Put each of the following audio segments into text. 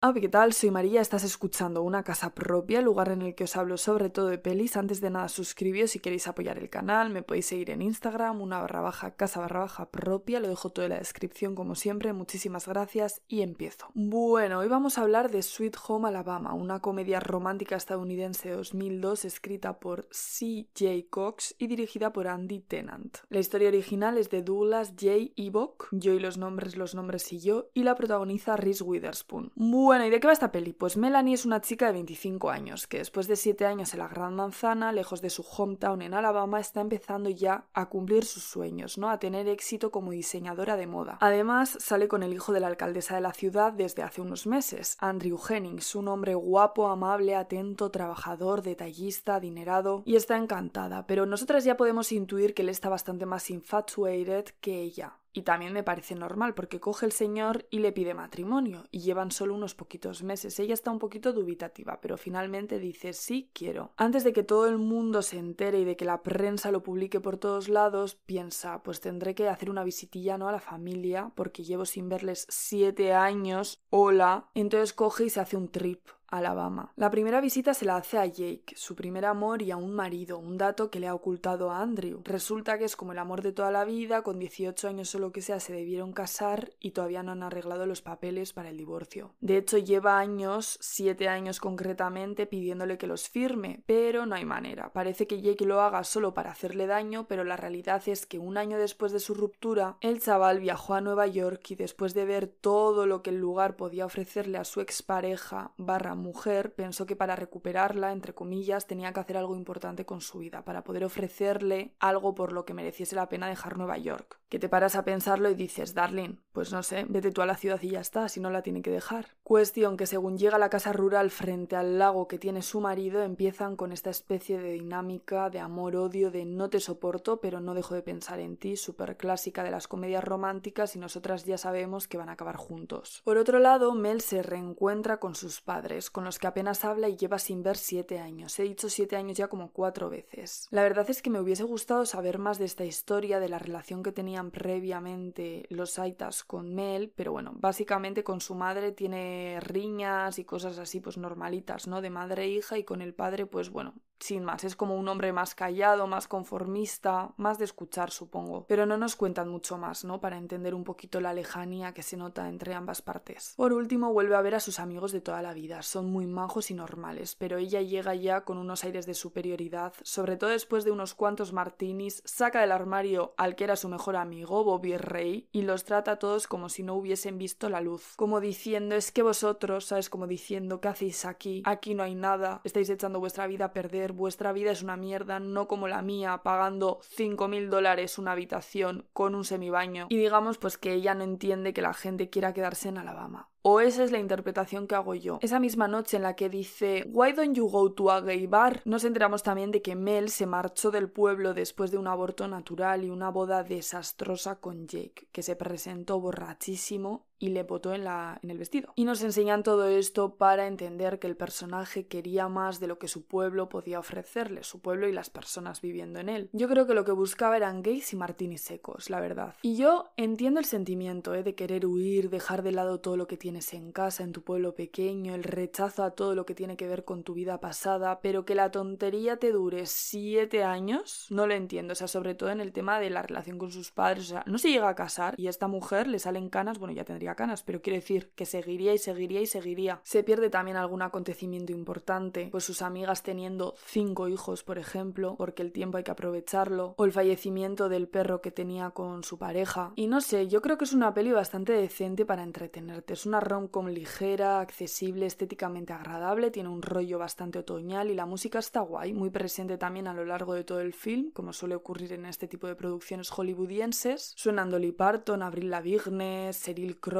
Hola, ah, ¿qué tal? Soy María, estás escuchando Una Casa Propia, lugar en el que os hablo sobre todo de pelis. Antes de nada, suscribíos si queréis apoyar el canal, me podéis seguir en Instagram, una barra baja, casa barra baja propia, lo dejo todo en la descripción como siempre, muchísimas gracias y empiezo. Bueno, hoy vamos a hablar de Sweet Home Alabama, una comedia romántica estadounidense de 2002 escrita por C.J. Cox y dirigida por Andy Tennant. La historia original es de Douglas J. Evoque, yo y los nombres, los nombres y yo, y la protagoniza Reese Witherspoon. Muy bueno, ¿y de qué va esta peli? Pues Melanie es una chica de 25 años que después de 7 años en la Gran Manzana, lejos de su hometown en Alabama, está empezando ya a cumplir sus sueños, ¿no? A tener éxito como diseñadora de moda. Además, sale con el hijo de la alcaldesa de la ciudad desde hace unos meses, Andrew Jennings, un hombre guapo, amable, atento, trabajador, detallista, adinerado, y está encantada, pero nosotras ya podemos intuir que él está bastante más infatuated que ella. Y también me parece normal porque coge el señor y le pide matrimonio y llevan solo unos poquitos meses. Ella está un poquito dubitativa, pero finalmente dice sí quiero. Antes de que todo el mundo se entere y de que la prensa lo publique por todos lados, piensa pues tendré que hacer una visitilla ¿no? a la familia porque llevo sin verles siete años. Hola. Entonces coge y se hace un trip Alabama. La primera visita se la hace a Jake, su primer amor y a un marido, un dato que le ha ocultado a Andrew. Resulta que es como el amor de toda la vida, con 18 años o lo que sea se debieron casar y todavía no han arreglado los papeles para el divorcio. De hecho lleva años, 7 años concretamente, pidiéndole que los firme, pero no hay manera. Parece que Jake lo haga solo para hacerle daño, pero la realidad es que un año después de su ruptura, el chaval viajó a Nueva York y después de ver todo lo que el lugar podía ofrecerle a su expareja barra mujer pensó que para recuperarla, entre comillas, tenía que hacer algo importante con su vida, para poder ofrecerle algo por lo que mereciese la pena dejar Nueva York que te paras a pensarlo y dices, Darling, pues no sé, vete tú a la ciudad y ya está, si no la tiene que dejar. Cuestión que según llega a la casa rural frente al lago que tiene su marido, empiezan con esta especie de dinámica de amor-odio, de no te soporto, pero no dejo de pensar en ti, súper clásica de las comedias románticas y nosotras ya sabemos que van a acabar juntos. Por otro lado, Mel se reencuentra con sus padres, con los que apenas habla y lleva sin ver siete años. He dicho siete años ya como cuatro veces. La verdad es que me hubiese gustado saber más de esta historia, de la relación que tenía previamente los aitas con Mel, pero bueno, básicamente con su madre tiene riñas y cosas así pues normalitas, ¿no? De madre e hija y con el padre pues bueno, sin más, es como un hombre más callado, más conformista, más de escuchar, supongo. Pero no nos cuentan mucho más, ¿no? Para entender un poquito la lejanía que se nota entre ambas partes. Por último, vuelve a ver a sus amigos de toda la vida, son muy majos y normales, pero ella llega ya con unos aires de superioridad, sobre todo después de unos cuantos martinis, saca del armario al que era su mejor amigo, Bobby Rey, y los trata a todos como si no hubiesen visto la luz, como diciendo, es que vosotros, ¿sabes? Como diciendo, ¿qué hacéis aquí? Aquí no hay nada, estáis echando vuestra vida a perder vuestra vida es una mierda, no como la mía, pagando 5.000 dólares una habitación con un semibaño. Y digamos pues que ella no entiende que la gente quiera quedarse en Alabama. O esa es la interpretación que hago yo. Esa misma noche en la que dice Why don't you go to a gay bar? Nos enteramos también de que Mel se marchó del pueblo después de un aborto natural y una boda desastrosa con Jake, que se presentó borrachísimo y le botó en, la, en el vestido. Y nos enseñan todo esto para entender que el personaje quería más de lo que su pueblo podía ofrecerle, su pueblo y las personas viviendo en él. Yo creo que lo que buscaba eran gays y martinis secos, la verdad. Y yo entiendo el sentimiento ¿eh? de querer huir, dejar de lado todo lo que tienes en casa, en tu pueblo pequeño, el rechazo a todo lo que tiene que ver con tu vida pasada, pero que la tontería te dure siete años, no lo entiendo. O sea, sobre todo en el tema de la relación con sus padres. O sea, no se llega a casar y a esta mujer le salen canas, bueno, ya tendría canas, pero quiere decir que seguiría y seguiría y seguiría. Se pierde también algún acontecimiento importante, pues sus amigas teniendo cinco hijos, por ejemplo, porque el tiempo hay que aprovecharlo, o el fallecimiento del perro que tenía con su pareja. Y no sé, yo creo que es una peli bastante decente para entretenerte. Es una rom ligera, accesible, estéticamente agradable, tiene un rollo bastante otoñal y la música está guay, muy presente también a lo largo de todo el film, como suele ocurrir en este tipo de producciones hollywoodienses. Suenan Dolly Parton, Avril Lavigne, seril Crow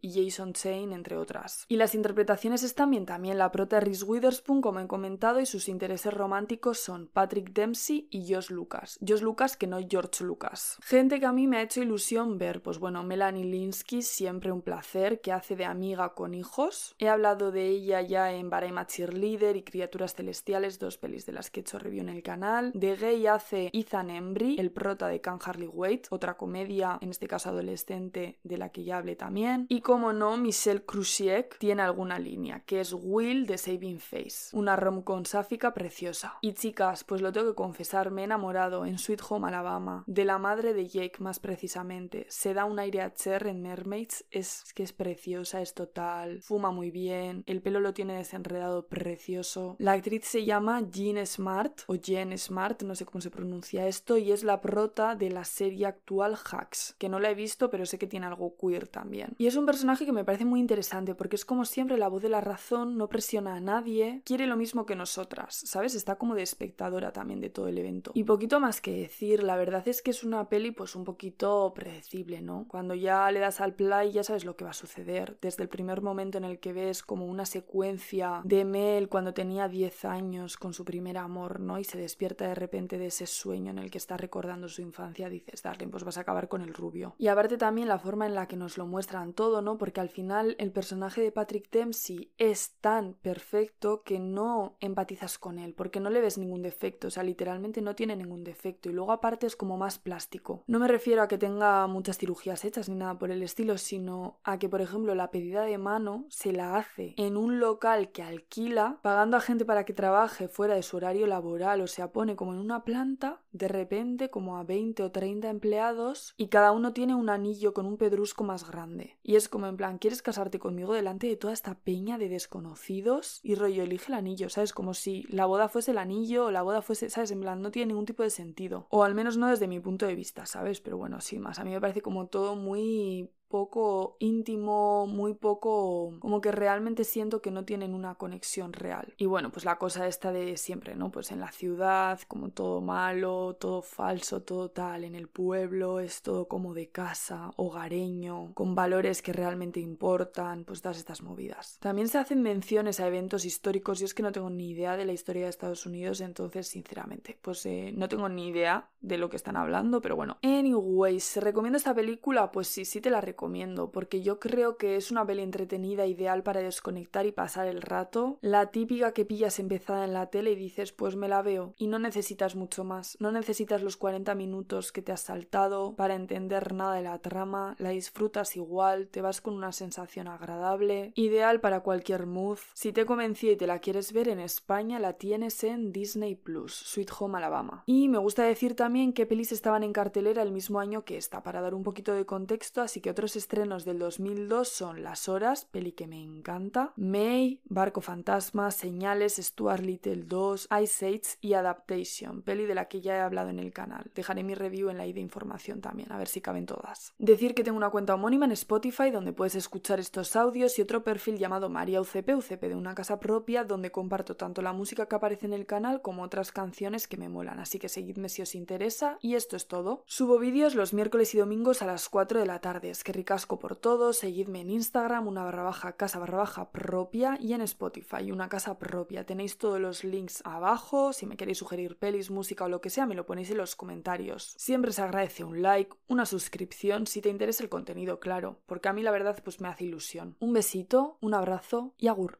y Jason Chain, entre otras. Y las interpretaciones están bien también la prota Reese Witherspoon, como he comentado, y sus intereses románticos son Patrick Dempsey y Josh Lucas. Josh Lucas, que no George Lucas. Gente que a mí me ha hecho ilusión ver, pues bueno, Melanie Linsky, siempre un placer, que hace de amiga con hijos. He hablado de ella ya en Barema Cheerleader y Criaturas Celestiales, dos pelis de las que he hecho review en el canal. De gay hace Ethan Embry, el prota de Can Harley Waite, otra comedia, en este caso adolescente, de la que ya también. Y como no, Michelle Krusiek tiene alguna línea, que es Will de Saving Face, una rom con sáfica preciosa. Y chicas, pues lo tengo que confesar, me he enamorado en Sweet Home Alabama, de la madre de Jake más precisamente. Se da un aire a Cher en Mermaids, es, que es preciosa, es total, fuma muy bien, el pelo lo tiene desenredado precioso. La actriz se llama Jean Smart, o Jean Smart, no sé cómo se pronuncia esto, y es la prota de la serie actual Hacks, que no la he visto, pero sé que tiene algo cool también. Y es un personaje que me parece muy interesante porque es como siempre la voz de la razón, no presiona a nadie, quiere lo mismo que nosotras, ¿sabes? Está como de espectadora también de todo el evento. Y poquito más que decir, la verdad es que es una peli pues un poquito predecible, ¿no? Cuando ya le das al play ya sabes lo que va a suceder. Desde el primer momento en el que ves como una secuencia de Mel cuando tenía 10 años con su primer amor, ¿no? Y se despierta de repente de ese sueño en el que está recordando su infancia, dices, Darling, pues vas a acabar con el rubio. Y aparte también la forma en la que nos lo muestran todo, ¿no? Porque al final el personaje de Patrick Dempsey es tan perfecto que no empatizas con él, porque no le ves ningún defecto, o sea, literalmente no tiene ningún defecto y luego aparte es como más plástico. No me refiero a que tenga muchas cirugías hechas ni nada por el estilo, sino a que, por ejemplo, la pedida de mano se la hace en un local que alquila, pagando a gente para que trabaje fuera de su horario laboral, o sea, pone como en una planta, de repente como a 20 o 30 empleados y cada uno tiene un anillo con un pedrusco más grande. Y es como en plan, ¿quieres casarte conmigo delante de toda esta peña de desconocidos? Y rollo, elige el anillo, ¿sabes? Como si la boda fuese el anillo o la boda fuese, ¿sabes? En plan, no tiene ningún tipo de sentido. O al menos no desde mi punto de vista, ¿sabes? Pero bueno, sí, más. A mí me parece como todo muy poco íntimo, muy poco, como que realmente siento que no tienen una conexión real. Y bueno, pues la cosa está de siempre, ¿no? Pues en la ciudad, como todo malo, todo falso, todo tal, en el pueblo es todo como de casa, hogareño, con valores que realmente importan, pues todas estas movidas. También se hacen menciones a eventos históricos, yo es que no tengo ni idea de la historia de Estados Unidos, entonces sinceramente, pues eh, no tengo ni idea de lo que están hablando, pero bueno. Anyways, ¿se recomienda esta película? Pues sí, sí te la recomiendo porque yo creo que es una peli entretenida ideal para desconectar y pasar el rato, la típica que pillas empezada en la tele y dices pues me la veo y no necesitas mucho más, no necesitas los 40 minutos que te has saltado para entender nada de la trama, la disfrutas igual, te vas con una sensación agradable, ideal para cualquier mood. Si te convencí y te la quieres ver en España la tienes en Disney Plus, Sweet Home Alabama. Y me gusta decir también que pelis estaban en cartelera el mismo año que esta para dar un poquito de contexto, así que otro estrenos del 2002 son Las Horas, peli que me encanta, May, Barco Fantasma, Señales, Stuart Little 2, Ice Age y Adaptation, peli de la que ya he hablado en el canal. Dejaré mi review en la I de información también, a ver si caben todas. Decir que tengo una cuenta homónima en Spotify donde puedes escuchar estos audios y otro perfil llamado María UCP, UCP de una casa propia, donde comparto tanto la música que aparece en el canal como otras canciones que me molan, así que seguidme si os interesa y esto es todo. Subo vídeos los miércoles y domingos a las 4 de la tarde, es que ricasco por todo, seguidme en Instagram, una barra baja casa barra baja propia y en Spotify, una casa propia. Tenéis todos los links abajo, si me queréis sugerir pelis, música o lo que sea, me lo ponéis en los comentarios. Siempre se agradece un like, una suscripción, si te interesa el contenido, claro, porque a mí la verdad pues me hace ilusión. Un besito, un abrazo y agur.